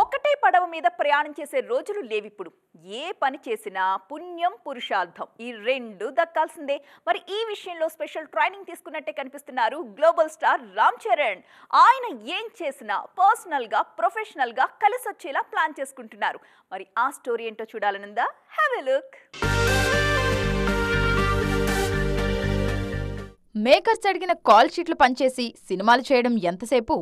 ఒకటే పడవ మీద ప్రయాణం చేసే రోజులు లేవిప్పుడు ఏ పని చేసినా పుణ్యం పురుషార్థం ఈ రెండు దక్కాల్సిందే మరి ఈ విషయంలో స్పెషల్ ట్రైనింగ్ తీసుకున్నట్టే కనిపిస్తున్నారు గ్లోబల్ స్టార్ రామ్ చరణ్ ఆయన ఏం చేసినా పర్సనల్గా ప్రొఫెషనల్గా కలిసొచ్చేలా ప్లాన్ చేసుకుంటున్నారు మరి ఆ స్టోరీ ఏంటో చూడాలనుందా హ్యావ్ ఎ లుక్ మేకర్స్ అడిగిన కాల్ షీట్లు పనిచేసి సినిమాలు చేయడం ఎంతసేపు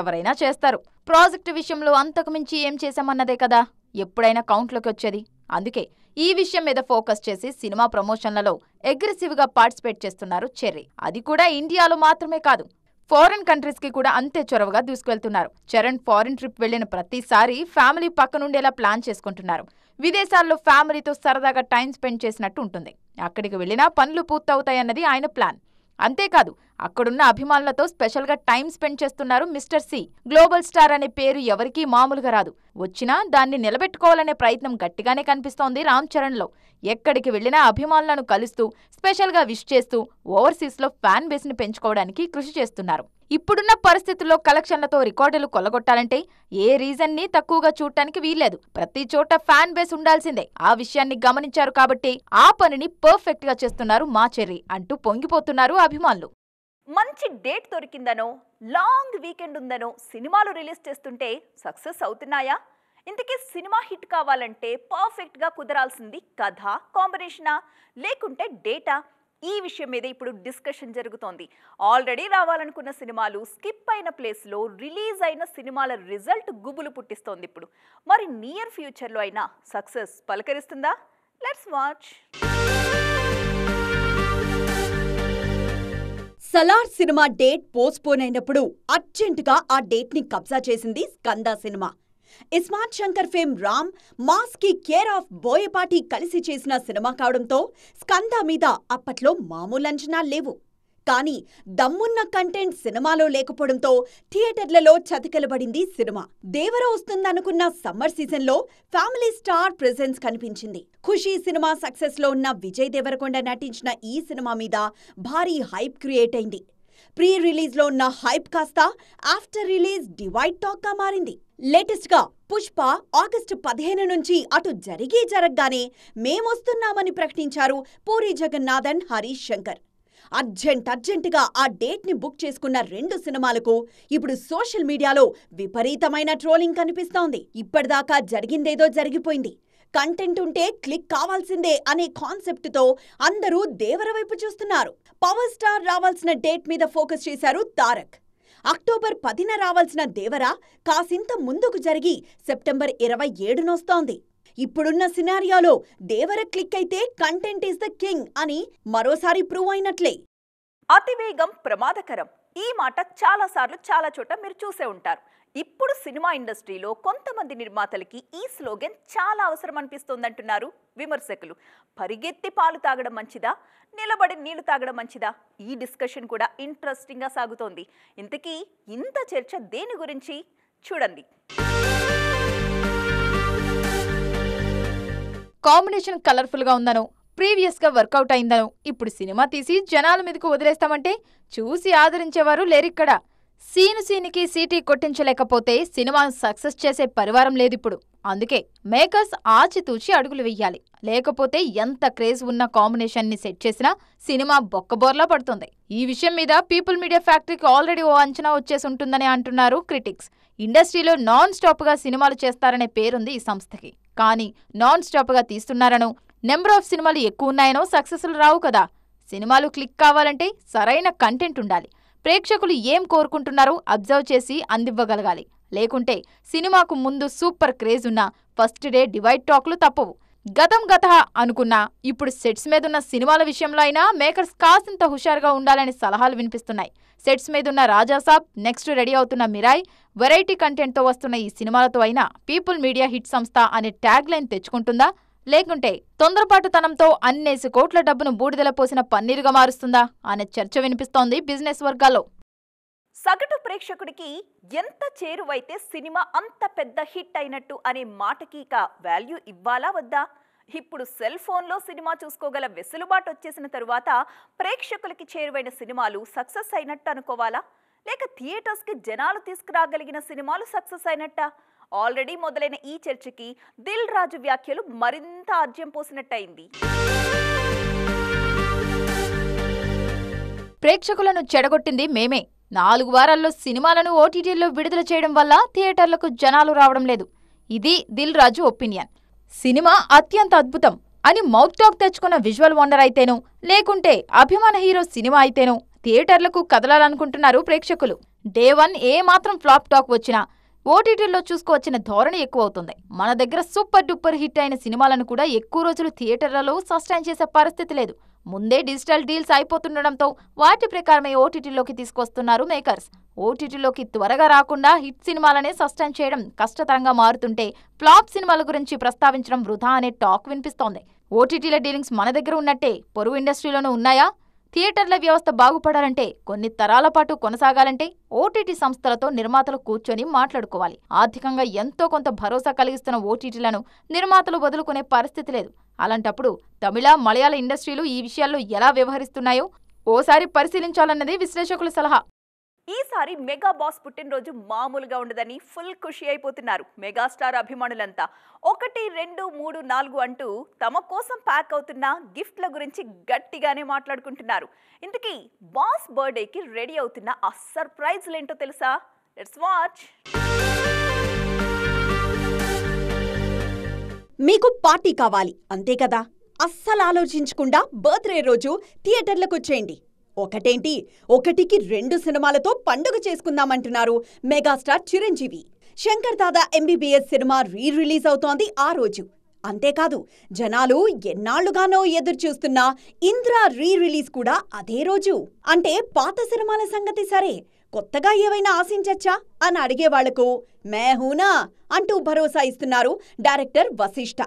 ఎవరైనా చేస్తారు ప్రాజెక్టు విషయంలో అంతకుమించి ఏం చేశామన్నదే కదా ఎప్పుడైనా కౌంట్లోకి వచ్చేది అందుకే ఈ విషయం మీద ఫోకస్ చేసి సినిమా ప్రమోషన్లలో అగ్రెసివ్గా పార్టిసిపేట్ చేస్తున్నారు చెర్రీ అది కూడా ఇండియాలో మాత్రమే కాదు ఫారిన్ కంట్రీస్కి కూడా అంతే చొరవగా దూసుకువెళ్తున్నారు చరణ్ ఫారిన్ ట్రిప్ వెళ్లిన ప్రతిసారి ఫ్యామిలీ పక్కనుండేలా ప్లాన్ చేసుకుంటున్నారు విదేశాల్లో ఫ్యామిలీతో సరదాగా టైం స్పెండ్ చేసినట్టు ఉంటుంది అక్కడికి వెళ్లినా పనులు పూర్తవుతాయన్నది ఆయన ప్లాన్ అంతేకాదు అక్కడున్న అభిమానులతో స్పెషల్ గా టైం స్పెండ్ చేస్తున్నారు మిస్టర్ సి గ్లోబల్ స్టార్ అనే పేరు ఎవరికీ మామూలుగా రాదు వచ్చినా దాన్ని నిలబెట్టుకోవాలనే ప్రయత్నం గట్టిగానే కనిపిస్తోంది రామ్ చరణ్లో ఎక్కడికి వెళ్లినా అభిమానులను కలుస్తూ స్పెషల్గా విష్ చేస్తూ ఓవర్సీస్లో ఫ్యాన్ బేస్ ని పెంచుకోవడానికి కృషి చేస్తున్నారు ఇప్పుడున్న పరిస్థితుల్లో కలెక్షన్లతో రికార్డులు కొలగొట్టాలంటే ఏ ని తక్కువగా చూడటానికి వీల్లేదు ప్రతి చోట ఫ్యాన్ బేస్ ఉండాల్సిందే ఆ విషయాన్ని గమనించారు కాబట్టి ఆ పనిని పర్ఫెక్ట్ గా చేస్తున్నారు మాచెర్రి అంటూ పొంగిపోతున్నారు అభిమానులు మంచి డేట్ దొరికిందనో లాంగ్ వీకెండ్ ఉందనో సినిమాలు రిలీజ్ చేస్తుంటే సక్సెస్ అవుతున్నాయా ఇంతకీ సినిమా హిట్ కావాలంటే పర్ఫెక్ట్గా కుదరాల్సింది కథ కాంబినేషనా లేకుంటే డేటా ఈ విషయం మీద ఇప్పుడు డిస్కషన్ జరుగుతోంది ఆల్రెడీ రావాలనుకున్న సినిమాలు స్కిప్ అయిన ప్లేస్లో రిలీజ్ అయిన సినిమాల రిజల్ట్ గుబులు పుట్టిస్తోంది ఇప్పుడు మరి నియర్ ఫ్యూచర్లో అయినా సక్సెస్ పలకరిస్తుందా లెట్స్ వాచ్ సలార్ సినిమా డేట్ పోస్ట్పోన్ అయినప్పుడు అర్జెంటుగా ఆ డేట్ని కబ్జా చేసింది స్కందా సినిమా iSmart Shankar fame Ram mass కి కేర్ ఆఫ్ బోయపాటి కలిసి చేసిన సినిమా కావడంతో స్కంద మీద అప్పట్లో మామూలు అంచనాలు లేవు కానీ దమ్మున్న కంటెంట్ సినిమాలో లేకపోవడంతో థియేటర్లలో చతికిలబడింది సినిమా దేవర వస్తుందనుకున్న సమ్మర్ సీజన్లో ఫ్యామిలీ స్టార్ ప్రెజెన్స్ కనిపించింది ఖుషీ సినిమా సక్సెస్లో ఉన్న విజయ్ దేవరకొండ నటించిన ఈ సినిమా మీద భారీ హైప్ క్రియేట్ అయింది ప్రీ రిలీజ్లో ఉన్న హైప్ కాస్త ఆఫ్టర్ రిలీజ్ డివైడ్ టాక్గా మారింది లేటెస్ట్గా పుష్ప ఆగస్టు పదిహేను నుంచి అటు జరిగి జరగగానే మేమొస్తున్నామని ప్రకటించారు పూరి జగన్నాథన్ హరీష్ శంకర్ అర్జెంట్ అర్జెంటుగా ఆ డేట్ని బుక్ చేసుకున్న రెండు సినిమాలకు ఇప్పుడు సోషల్ మీడియాలో విపరీతమైన ట్రోలింగ్ కనిపిస్తోంది ఇప్పటిదాకా జరిగిందేదో జరిగిపోయింది కంటెంట్ ఉంటే క్లిక్ కావాల్సిందే అనే కాన్సెప్ట్తో అందరూ దేవర వైపు చూస్తున్నారు పవర్ స్టార్ రావాల్సిన డేట్ మీద ఫోకస్ చేశారు తారక్ అక్టోబర్ పదిన రావాల్సిన దేవరా కాసింత ముందుకు జరిగి సెప్టెంబర్ ఇరవై ఏడునొస్తోంది ఇప్పుడున్న సినారియాలో దేవర క్లిక్ అయితే కంటెంట్ ఈస్ ద కింగ్ అని మరోసారి ప్రూవ్ అయినట్లే అతివేగం ప్రమాదకరం ఈ మాట చాలా సార్లు చాలా చోట మీరు చూసే ఉంటారు ఇప్పుడు సినిమా ఇండస్ట్రీలో కొంతమంది నిర్మాతలకి ఈ స్లోగన్ చాలా అవసరం అనిపిస్తోందంటున్నారు విమర్శకులు పరిగెత్తి పాలు తాగడం మంచిదా నిలబడి నీళ్లు తాగడం మంచిదా ఈ డిస్కషన్ కూడా ఇంట్రెస్టింగ్గా సాగుతోంది ఇంతకీ ఇంత చర్చ దేని గురించి చూడండి కాంబినేషన్ కలర్ఫుల్గా ఉందనో గా వర్కౌట్ అయిందనో ఇప్పుడు సినిమా తీసి జనాల మీదకు వదిలేస్తామంటే చూసి ఆదరించేవారు లేరిక్కడ సీను సీనికి సీటీ కొట్టించలేకపోతే సినిమాను సక్సెస్ చేసే పరివారం లేదిప్పుడు అందుకే మేకర్స్ ఆచితూచి అడుగులు వెయ్యాలి లేకపోతే ఎంత క్రేజ్ ఉన్న కాంబినేషన్ ని సెట్ చేసినా సినిమా బొక్కబోర్లా పడుతుంది ఈ విషయం మీద పీపుల్ మీడియా ఫ్యాక్టరీకి ఆల్రెడీ ఓ అంచనా వచ్చేసి ఉంటుందని అంటున్నారు క్రిటిక్స్ ఇండస్ట్రీలో నాన్ స్టాప్గా సినిమాలు చేస్తారనే పేరుంది ఈ సంస్థకి కానీ నాన్ స్టాప్గా తీస్తున్నారనో నెంబర్ ఆఫ్ సినిమాలు ఎక్కువ ఉన్నాయనో సక్సెస్లు రావు కదా సినిమాలు క్లిక్ కావాలంటే సరైన కంటెంట్ ఉండాలి ప్రేక్షకులు ఏం కోరుకుంటున్నారో అబ్జర్వ్ చేసి అందివ్వగలగాలి లేకుంటే సినిమాకు ముందు సూపర్ క్రేజ్ ఉన్న ఫస్ట్ డే డివైడ్ టాక్లు తప్పవు గతం గత అనుకున్నా ఇప్పుడు సెట్స్ మీద ఉన్న సినిమాల విషయంలో అయినా మేకర్స్ కాసింత హుషారుగా ఉండాలని సలహాలు వినిపిస్తున్నాయి సెట్స్ మీద ఉన్న రాజాసాబ్ నెక్స్ట్ రెడీ అవుతున్న మిరాయ్ వెరైటీ కంటెంట్తో వస్తున్న ఈ సినిమాలతో అయినా పీపుల్ మీడియా హిట్ సంస్థ అనే ట్యాగ్ లైన్ తెచ్చుకుంటుందా లేకుంటే తొందరపాటు తనంతో అన్నేసి కోట్ల డబ్బును బూడిదల పోసిన పన్నీరుగా మారుస్తుందా అనే చర్చ వినిపిస్తోంది బిజినెస్ వర్గాల్లో సగటు ప్రేక్షకుడికి ఎంత చేరువైతే సినిమా అంత పెద్ద హిట్ అయినట్టు అనే మాటకి ఇక వాల్యూ ఇవ్వాలా వద్దా ఇప్పుడు సెల్ ఫోన్లో సినిమా చూసుకోగల వెసులుబాటు వచ్చేసిన తరువాత ప్రేక్షకులకి చేరువైన సినిమాలు సక్సెస్ అయినట్టు అనుకోవాలా లేక థియేటర్స్కి జనాలు తీసుకురాగలిగిన సినిమాలు సక్సెస్ అయినట్ట ఆల్రెడీ మొదలైన ఈ చర్చకి దిల్ రాజు వ్యాఖ్యలు మరింత ఆర్జ్యం పోసినట్టయింది ప్రేక్షకులను చెడగొట్టింది మేమే నాలుగు వారాల్లో సినిమాలను ఓటీటీల్లో విడుదల చేయడం వల్ల థియేటర్లకు జనాలు రావడం లేదు ఇది దిల్ రాజు ఒపీనియన్ సినిమా అత్యంత అద్భుతం అని మౌత్ టాక్ తెచ్చుకున్న విజువల్ వండర్ అయితేనో లేకుంటే అభిమాన హీరో సినిమా అయితేనో థియేటర్లకు కదలాలనుకుంటున్నారు ప్రేక్షకులు డే వన్ ఏమాత్రం ఫ్లాప్ టాక్ వచ్చినా ఓటీటీల్లో చూసుకువచ్చిన ధోరణి ఎక్కువ అవుతుంది మన దగ్గర సూపర్ డూపర్ హిట్ అయిన సినిమాలను కూడా ఎక్కువ రోజులు థియేటర్లలో సస్టైన్ చేసే పరిస్థితి లేదు ముందే డిజిటల్ డీల్స్ అయిపోతుండడంతో వాటి ప్రకారమే ఓటీటీలోకి తీసుకొస్తున్నారు మేకర్స్ ఓటీటీలోకి త్వరగా రాకుండా హిట్ సినిమాలనే సస్టైన్ చేయడం కష్టతరంగా మారుతుంటే ఫ్లాప్ సినిమాల గురించి ప్రస్తావించడం వృధా అనే టాక్ వినిపిస్తోంది ఓటీటీల డీలింగ్స్ మన దగ్గర ఉన్నట్టే పొరుగు ఇండస్ట్రీలోనూ ఉన్నాయా థియేటర్ల వ్యవస్థ బాగుపడాలంటే కొన్ని తరాల పాటు కొనసాగాలంటే ఓటీటీ సంస్థలతో నిర్మాతలు కూర్చొని మాట్లాడుకోవాలి ఆర్థికంగా ఎంతో కొంత భరోసా కలిగిస్తున్న ఓటీటీలను నిర్మాతలు వదులుకునే పరిస్థితి లేదు అలాంటప్పుడు తమిళ మలయాళ ఇండస్ట్రీలు ఈ విషయాల్లో ఎలా వ్యవహరిస్తున్నాయో ఓసారి పరిశీలించాలన్నది విశ్లేషకుల సలహా ఈసారి మెగా బాస్ పుట్టినరోజు మామూలుగా ఉండదని ఫుల్ ఖుషి అయిపోతున్నారు మెగాస్టార్ అభిమానులంతా ఒకటి రెండు మూడు నాలుగు అంటూ తమ కోసం ప్యాక్ అవుతున్న గిఫ్ట్ల గురించి గట్టిగానే మాట్లాడుకుంటున్నారు ఇంతకీ బాస్ బర్త్డేకి రెడీ అవుతున్న ఆ సర్ప్రైజ్లు ఏంటో తెలుసా లెట్స్ వాచ్ మీకు పార్టీ కావాలి అంతే కదా అస్సలు ఆలోచించకుండా బర్త్డే రోజు థియేటర్లకు వచ్చేయండి ఒకటేంటి ఒకటికి రెండు సినిమాలతో పండుగ చేసుకుందామంటున్నారు మెగాస్టార్ చిరంజీవి శంకర్ దాదా ఎంబీబీఎస్ సినిమా రీ రిలీజ్ అవుతోంది ఆ రోజు అంతేకాదు జనాలు ఎన్నాళ్లుగానో ఎదురు చూస్తున్న ఇంద్ర రీ రిలీజ్ కూడా అదే రోజు అంటే పాత సినిమాల సంగతి సరే కొత్తగా ఏవైనా ఆశించచ్చా అని అడిగేవాళ్లకు మేహూనా అంటూ భరోసా ఇస్తున్నారు డైరెక్టర్ వశిష్ట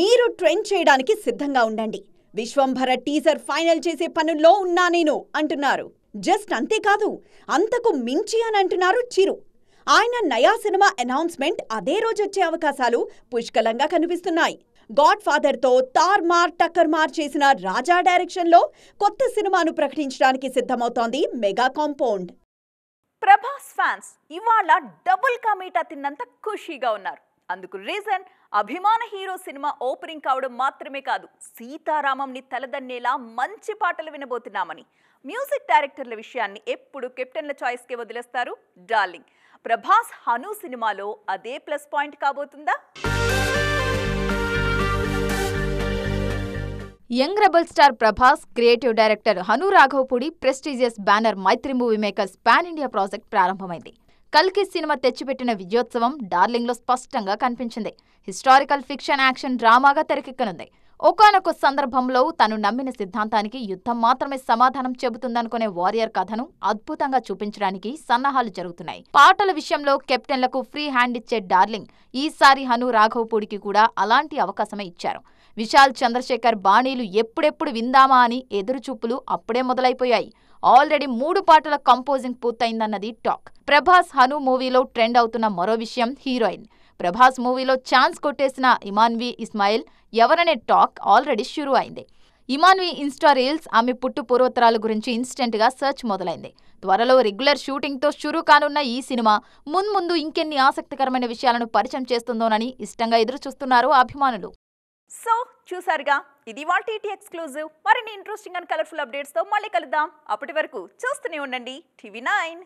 మీరు ట్రెండ్ చేయడానికి సిద్ధంగా ఉండండి విశ్వంభర టీజర్ ఫైనల్ చేసే పనుల్లో ఉన్నా నేను అంటున్నారు జస్ట్ అంతేకాదు అంతకు మించి అని అంటున్నారు చిరు ఆయన నయా సినిమా అనౌన్స్మెంట్ అదే రోజొచ్చే అవకాశాలు పుష్కలంగా కనిపిస్తున్నాయి గాడ్ తో తార్ మార్ టక్కర్ మార్ చేసిన రాజా డైరెక్షన్లో కొత్త సినిమాను ప్రకటించడానికి సిద్ధమవుతోంది మెగా కాంపౌండ్ ప్రభాస్ ఫ్యాన్స్ ఇవాళ డబుల్ కమీటా తిన్నంత ఖుషీగా ఉన్నారు అందుకు రీజన్ అభిమాన హీరో సినిమా ఓపెనింగ్ కావడం మాత్రమే కాదు సీతారామంని తలదన్నేలా మంచి పాటలు వినబోతున్నామని మ్యూజిక్ డైరెక్టర్ల విషయాన్ని ఎప్పుడు కెప్టెన్ల చాయిస్కే వదిలేస్తారు డార్లింగ్ ప్రభాస్ హను సినిమాలో అదే ప్లస్ పాయింట్ కాబోతుందా young rebel star Prabhas creative director Hanu Raghavapudi prestigious banner Mythri movie makers pan India project ప్రారంభమైంది కల్కి సినిమా తెచ్చిపెట్టిన విజయోత్సవం డార్లింగ్లో స్పష్టంగా కనిపించింది హిస్టారికల్ ఫిక్షన్ యాక్షన్ డ్రామాగా తెరకెక్కనుంది ఒకనొక సందర్భంలో తను నమ్మిన సిద్ధాంతానికి యుద్ధం మాత్రమే సమాధానం చెబుతుందనుకునే వారియర్ కథను అద్భుతంగా చూపించడానికి సన్నాహాలు జరుగుతున్నాయి పాటల విషయంలో కెప్టెన్లకు ఫ్రీ హ్యాండ్ ఇచ్చే డార్లింగ్ ఈసారి హను రాఘవపూడికి కూడా అలాంటి అవకాశమే ఇచ్చారు విశాల్ చంద్రశేఖర్ బాణీలు ఎప్పుడెప్పుడు విందామా అని ఎదురుచూపులు అప్పుడే మొదలైపోయాయి ఆల్రెడీ మూడు పాటల కంపోజింగ్ పూర్తయిందన్నది టాక్ ప్రభాస్ హను మూవీలో ట్రెండ్ అవుతున్న మరో విషయం హీరోయిన్ ప్రభాస్ మూవీలో ఛాన్స్ కొట్టేసిన ఇమాన్వి ఇస్మాయిల్ ఎవరనే టాక్ ఆల్రెడీ షురూ అయింది ఇమాన్వి ఇన్స్టా రీల్స్ ఆమె పుట్టు పూర్వోత్తరాల గురించి ఇన్స్టెంట్గా సర్చ్ మొదలైంది త్వరలో రెగ్యులర్ షూటింగ్తో షురూ కానున్న ఈ సినిమా మున్ముందు ఇంకెన్ని ఆసక్తికరమైన విషయాలను పరిచయం చేస్తుందోనని ఇష్టంగా ఎదురు చూస్తున్నారు అభిమానులు సో చూసారుగా ఇది వాటి ఎక్స్క్లూజివ్ మరిన్ని ఇంట్రెస్టింగ్ అండ్ కలర్ఫుల్ అప్డేట్స్తో మళ్ళీ కలుద్దాం అప్పటి వరకు చూస్తూనే ఉండండి టీవీ నైన్